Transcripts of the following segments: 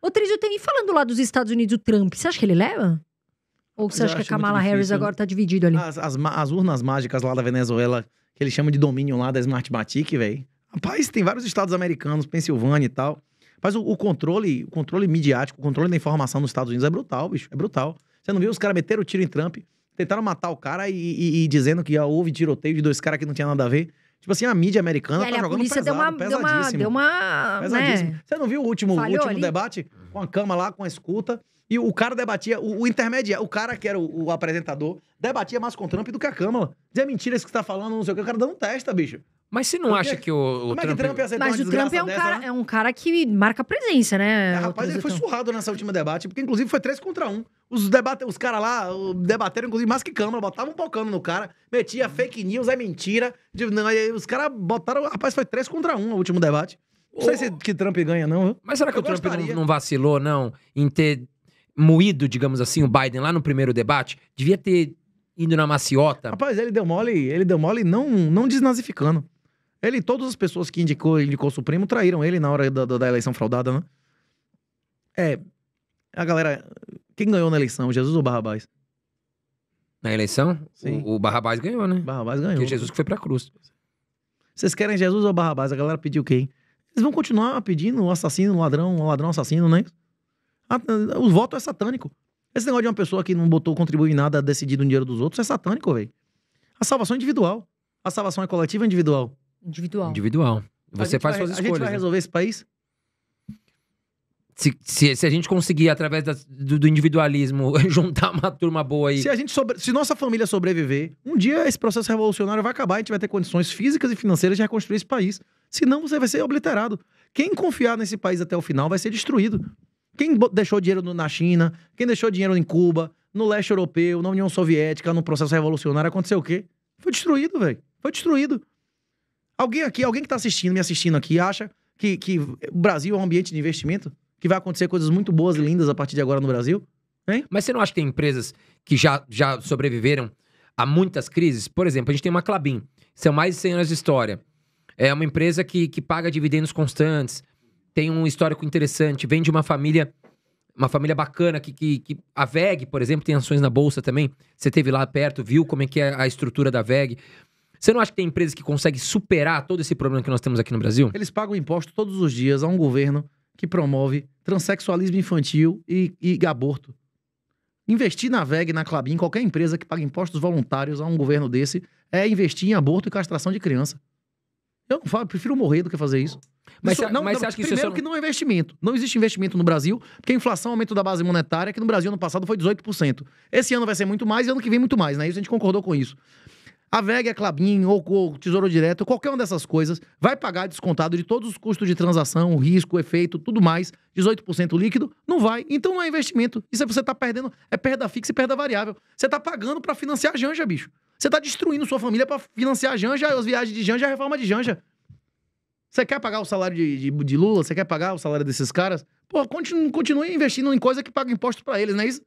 Ô, Tris, eu tenho... e falando lá dos Estados Unidos, o Trump, você acha que ele leva? Ou você eu acha que a Kamala Harris agora tá dividido ali? As, as, as, urnas mágicas lá da Venezuela, que eles chamam de domínio lá da Smartmatic, velho. Rapaz, tem vários estados americanos, Pensilvânia e tal. Mas o, o, controle, o controle midiático, o controle da informação nos Estados Unidos é brutal, bicho. É brutal. Você não viu os caras meteram o tiro em Trump, tentaram matar o cara e, e, e dizendo que ó, houve tiroteio de dois caras que não tinha nada a ver. Tipo assim, a mídia americana e, tá jogando pesado, deu uma, pesadíssimo. Deu uma, deu né? Você não viu o último, último debate? Com a cama lá, com a escuta. E o cara debatia, o, o intermediário, o cara que era o, o, apresentador, debatia mais com o Trump do que a Câmara. Dizia mentira isso que você tá falando, não sei o que. O cara dando testa, bicho. Mas você não Porque é acha que o, o é Trump... Trump Mas o Trump é um, dessa, cara, né? é um cara que marca presença, né? É, rapaz, ele foi surrado nessa última debate, porque inclusive foi três contra um Os, debate... os caras lá debateram, inclusive, mais que câmera, botavam um pocando no cara, metia uhum. fake news, é mentira. De... Não, os caras botaram... Rapaz, foi três contra um no último debate. Não oh. sei se que Trump ganha, não. Mas será que Eu o Trump não, não vacilou, não, em ter moído, digamos assim, o Biden lá no primeiro debate? Devia ter indo na maciota. Rapaz, ele deu mole, ele deu mole não, não desnazificando. Ele, todas as pessoas que indicou, indicou o Supremo traíram ele na hora da, da, eleição fraudada, né? É. A galera. Quem ganhou na eleição? Jesus ou Barrabás? Na eleição? Sim. O, o Barrabás ganhou, né? Barrabás ganhou. Porque Jesus que foi pra cruz. Vocês querem Jesus ou Barrabás? A galera pediu quem? Eles vão continuar pedindo assassino, ladrão, ladrão, assassino, né? O voto é satânico. Esse negócio de uma pessoa que não botou, contribui em nada, decidido no dinheiro dos outros, é satânico, velho. A salvação é individual. A salvação é coletiva e individual. Individual. Individual. Você faz vai, suas escolhas. A gente vai né? resolver esse país? Se, se, se, a gente conseguir, através da, do, do, individualismo, juntar uma turma boa aí. Se, a gente sobre, se nossa família sobreviver, um dia esse processo revolucionário vai acabar e a gente vai ter condições físicas e financeiras de reconstruir esse país. Senão você vai ser obliterado. Quem confiar nesse país até o final vai ser destruído. Quem deixou dinheiro no, na China, quem deixou dinheiro em Cuba, no leste europeu, na União Soviética, no processo revolucionário, aconteceu o quê? Foi destruído, velho. Foi destruído. Alguém aqui, alguém que está assistindo, me assistindo aqui, acha que, que o Brasil é um ambiente de investimento? Que vai acontecer coisas muito boas e lindas a partir de agora no Brasil? Hein? Mas você não acha que tem empresas que já, já sobreviveram a muitas crises? Por exemplo, a gente tem uma Clabin, são mais de 100 anos de história. É uma empresa que, que paga dividendos constantes, tem um histórico interessante, vem de uma família uma família bacana que, que, que, a VEG, por exemplo, tem ações na bolsa também. Você teve lá perto, viu como é que é a estrutura da VEG. Você não acha que tem empresa que consegue superar todo esse problema que nós temos aqui no Brasil? Eles pagam imposto todos os dias a um governo que promove transexualismo infantil e, e aborto. Investir na VEG, na Clabin, qualquer empresa que paga impostos voluntários a um governo desse, é investir em aborto e castração de criança. Eu não falo, prefiro morrer do que fazer isso. Mas, isso, não, mas não, você acha que primeiro isso é que não é investimento. Não existe investimento no Brasil, porque a inflação, aumento da base monetária, que no Brasil ano passado foi 18%. Esse ano vai ser muito mais e ano que vem muito mais, né? Isso a gente concordou com isso. A VEG, a Clabin ou, ou Tesouro Direto, qualquer uma dessas coisas, vai pagar descontado de todos os custos de transação, risco, efeito, tudo mais, 18% líquido, não vai. Então não é investimento. Isso é você está perdendo, é perda fixa e perda variável. Você está pagando para financiar a Janja, bicho. Você está destruindo sua família para financiar a Janja, as viagens de Janja, a reforma de Janja. Você quer pagar o salário de, de, de Lula? Você quer pagar o salário desses caras? Pô, continue, continue investindo em coisa que paga imposto para eles, não é isso?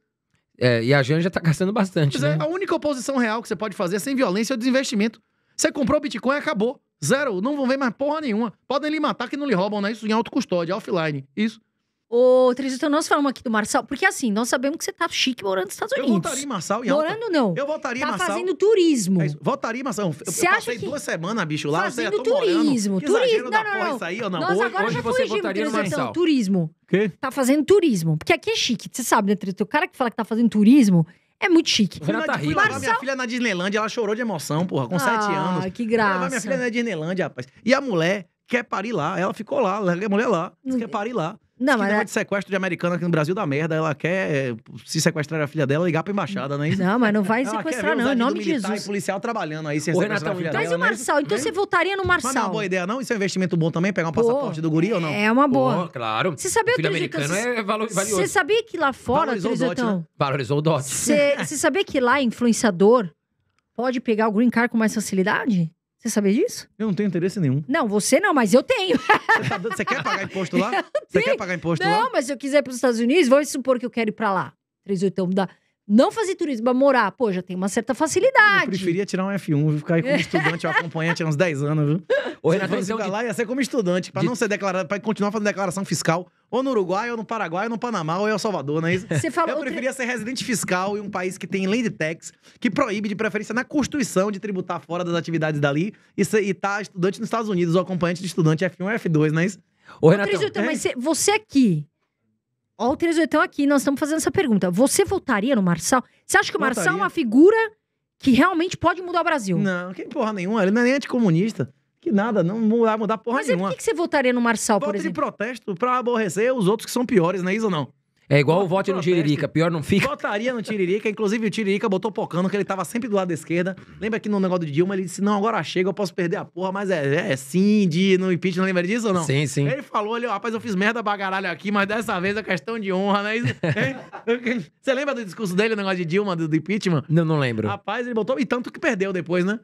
É, e a Janja tá gastando bastante. Né? É, a única oposição real que você pode fazer é sem violência é o desinvestimento. Você comprou Bitcoin, acabou. Zero. Não vão ver mais porra nenhuma. Podem lhe matar que não lhe roubam, né? Isso em autocustódia, offline. Isso. Ô, Trisito, então nós falamos aqui do Marçal, porque assim, nós sabemos que você tá chique morando nos Estados Unidos. Eu votaria em Marçal e Morando não. Eu votaria em Tá fazendo turismo. É Votaria em Marçal. Eu, Você eu acha passei que- duas semanas, bicho, lá. Fazendo turismo, Que turismo. Não, não, não. isso aí, ou não? Nós Hoje- agora hoje já você fugimos, votaria no então, Marçal. turismo. Quê? Tá fazendo turismo. Porque aqui é chique, você sabe, né, Trisito? O cara que fala que tá fazendo turismo é muito chique. Fui, na, Renata fui levar minha filha é na Disneylândia, ela chorou de emoção, porra, com sete ah, anos. Ah, que levar graça. minha filha é na Disneylândia, rapaz. E a mulher quer parir lá, ela ficou lá, a mulher lá, quer parir lá. Não, que mas. É de sequestro de americana aqui no Brasil da merda. Ela quer eh, se sequestrar a filha dela, ligar pra embaixada, não é isso? Não, mas não vai sequestrar, não. Em nome de Jesus. policial trabalhando aí, se Ô, Renata, a filha então Mas dela, o né? Marçal? Então você voltaria no Marçal. Mas não é uma boa ideia, não? Isso é um investimento bom também? Pegar um Pô, passaporte do guri ou não? É uma boa. Pô, claro. Você sabia o filho americano é valioso. Você sabia que lá fora. Valorizou o dote. Né? Valorizou o dote. Você sabia que lá, influenciador, pode pegar o green card com mais facilidade? Você sabia disso? Eu não tenho interesse nenhum. Não, você não, mas eu tenho. Você, tá, você quer pagar imposto lá? Você quer pagar imposto não, lá? Não, mas se eu quiser ir para os Estados Unidos, vamos supor que eu quero ir para lá. 381 então dá. Da... Não fazer turismo, mas morar, pô, já tem uma certa facilidade. Eu preferia tirar um F1, ficar aí como é. estudante, eu acompanhante há uns 10 anos, viu? Ou Renato então, de... lá ia ser como estudante, para de... não ser declarado, para continuar fazendo declaração fiscal, ou no Uruguai, ou no Paraguai, ou no Panamá, ou em El Salvador, não é isso? Você falou eu preferia tri... ser residente fiscal em um país que tem land tax, que proíbe de preferência na Constituição de tributar fora das atividades dali, e, estar e tá estudante nos Estados Unidos, ou acompanhante de estudante F1 F2, não é isso? Ô, Renato, Ô, é? mas você aqui, Olha o Terezoitão aqui, nós estamos fazendo essa pergunta. Você votaria no Marçal? Você acha que o Marçal é uma figura que realmente pode mudar o Brasil? Não, que porra nenhuma. Ele não é nem anticomunista. Que nada, não vai mudar porra Mas aí por que você votaria no Marçal, por Voto de protesto pra aborrecer os outros que são piores, não é isso ou não? É igual o vote no Tiririca, pior não fica. Votaria no Tiririca, inclusive o Tiririca botou pocando que ele tava sempre do lado da esquerda. Lembra que no negócio do Dilma ele disse: Não, agora chega, eu posso perder a porra, mas é, é, é sim de no impeachment, não lembra disso ou não? Sim, sim. Ele falou ali: Rapaz, eu fiz merda caralho aqui, mas dessa vez é questão de honra, né? Você lembra do discurso dele, o negócio de Dilma, do, do impeachment? Não, não lembro. Rapaz, ele botou, e tanto que perdeu depois, né?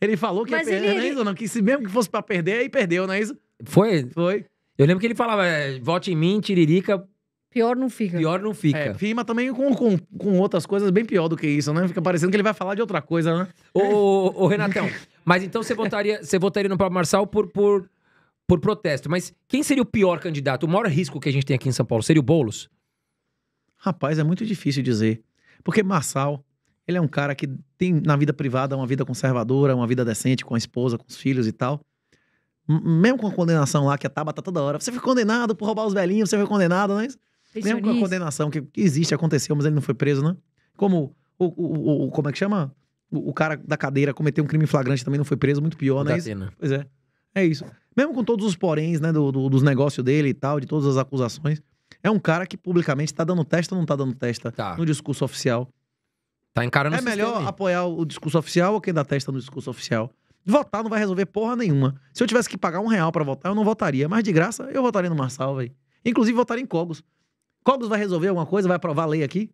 Ele falou que mas ia perder, ele... é Isso, não, que se mesmo que fosse pra perder, aí perdeu, não é isso? Foi? Foi. Eu lembro que ele falava: é, Vote em mim, Tiririca Pior não fica. Pior não fica. É, firma também com, com, com outras coisas bem pior do que isso, né? Fica parecendo que ele vai falar de outra coisa, né? Ô, ô, ô Renatão, mas então você votaria, você votaria no Pablo Marçal por, por, por protesto. Mas quem seria o pior candidato? O maior risco que a gente tem aqui em São Paulo seria o Boulos? Rapaz, é muito difícil dizer. Porque Marçal, ele é um cara que tem na vida privada uma vida conservadora, uma vida decente com a esposa, com os filhos e tal. M mesmo com a condenação lá que a Tabata tá toda hora, você foi condenado por roubar os velhinhos, você foi condenado, não é isso? Mesmo com a condenação que existe, aconteceu, mas ele não foi preso, né? Como o, o, o como é que chama? O, o, cara da cadeira cometeu um crime flagrante também não foi preso, muito pior, né? Pois é. É isso. Mesmo com todos os poréns, né, do, do, dos negócios dele e tal, de todas as acusações, é um cara que publicamente tá dando testa ou não tá dando testa tá. no discurso oficial. Tá encarando É melhor apoiar o discurso oficial ou quem dá testa no discurso oficial? Votar não vai resolver porra nenhuma. Se eu tivesse que pagar um real para votar, eu não votaria. Mas de graça, eu votaria no Marçal, velho. Inclusive, votaria em Cogos. Cogos vai resolver alguma coisa, vai aprovar a lei aqui?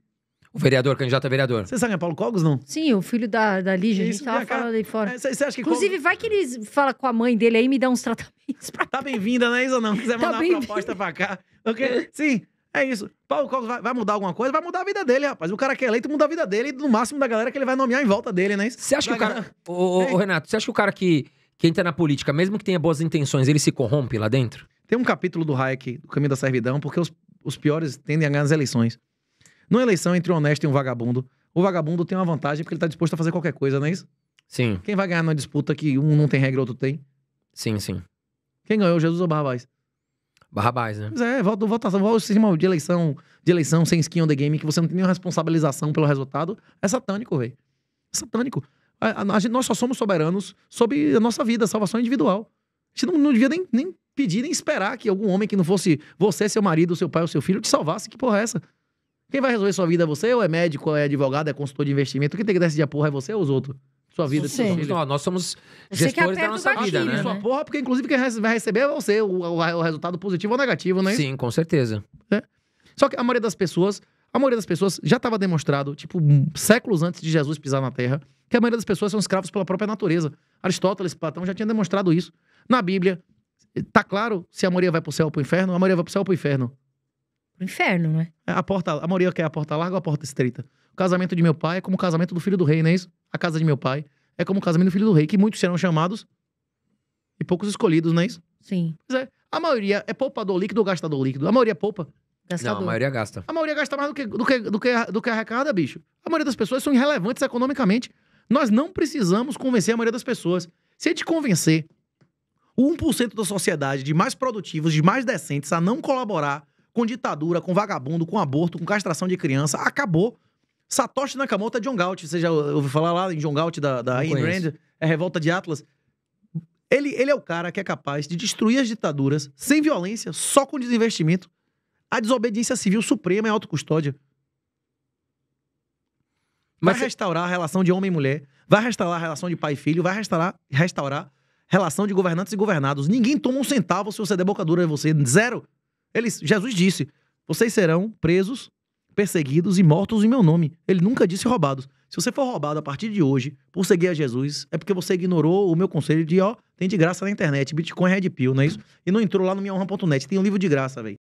O vereador, candidato a vereador. Você sabe quem é Paulo Cogos, não? Sim, o filho da, da Lígia, Isso, a gente tava cara, falando aí fora. É, cê, cê Inclusive, Cogos... vai que ele fala com a mãe dele aí e me dá uns tratamentos pra Tá bem-vinda, né, Isa? Não, quiser tá mandar tá uma proposta pra cá. Ok. Sim, é isso. Paulo Cogos vai, vai, mudar alguma coisa? Vai mudar a vida dele, rapaz. O cara que é eleito muda a vida dele e no máximo da galera que ele vai nomear em volta dele, né? Você acha da que o cara. Ô, ô, ô, Renato, você acha que o cara que, que entra na política, mesmo que tenha boas intenções, ele se corrompe lá dentro? Tem um capítulo do Hayek, do Caminho da Servidão, porque os os piores tendem a ganhar nas eleições. Numa eleição entre um honesto e um vagabundo, o vagabundo tem uma vantagem porque ele está disposto a fazer qualquer coisa, não é isso? Sim. Quem vai ganhar numa disputa que um não tem regra e outro tem? Sim, sim. Quem ganhou, Jesus ou Barrabás? Barrabás, né? Pois é, volta, volta, volta o sistema de eleição, de eleição sem skin on the game, que você não tem nenhuma responsabilização pelo resultado, é satânico, velho. É satânico. A, a, a, nós só somos soberanos sobre a nossa vida, salvação individual. A gente não, não devia nem, nem pedir nem esperar que algum homem que não fosse você, seu marido, seu pai ou seu filho te salvasse. Que porra é essa? Quem vai resolver sua vida é você? Ou é médico, ou é advogado, é consultor de investimento? Quem tem que decidir a porra é você ou os outros? Sua vida, Sim. Nós, somos gestores da nossa vida, né? Sua né? porra, porque inclusive quem vai receber é você, o, o, o resultado positivo ou negativo, né? Sim, com certeza. É. Só que a maioria das pessoas a maioria das pessoas já estava demonstrado, tipo, séculos antes de Jesus pisar na Terra, que a maioria das pessoas são escravos pela própria natureza. Aristóteles, Platão já tinha demonstrado isso. Na Bíblia, Tá claro se a maioria vai pro céu ou pro inferno? A maioria vai pro céu ou pro inferno? Pro inferno, né? É, a, porta, a maioria quer a porta larga ou a porta estreita? O casamento de meu pai é como o casamento do filho do rei, não é isso? A casa de meu pai é como o casamento do filho do rei, que muitos serão chamados e poucos escolhidos, não é isso? Sim. Pois é. A maioria é poupador líquido ou gastador líquido? A maioria é poupa. Gastador. Não, a maioria gasta. A maioria gasta mais do que, do que, do que, do que arrecada, bicho. A maioria das pessoas são irrelevantes economicamente. Nós não precisamos convencer a maioria das pessoas. Se a gente convencer 1% da sociedade de mais produtivos, de mais decentes a não colaborar com ditadura, com vagabundo, com aborto, com castração de criança, acabou. Satoshi Nakamoto é John Galt, você já ouviu falar lá em John Galt da, da Ayn Rand, é Revolta de Atlas. Ele, ele é o cara que é capaz de destruir as ditaduras sem violência, só com desinvestimento. A desobediência civil suprema é autocustódia. Mas vai restaurar a relação de homem e mulher, vai restaurar a relação de pai e filho, vai restaurar, restaurar relação de governantes e governados. Ninguém toma um centavo se você der bocadura em você. Zero. Eles, Jesus disse: vocês serão presos, perseguidos e mortos em meu nome. Ele nunca disse roubados. Se você for roubado a partir de hoje por seguir a Jesus, é porque você ignorou o meu conselho de, ó, tem de graça na internet, Bitcoin Red Pill, não é isso? E não entrou lá no minhaonra.net, tem um livro de graça, velho.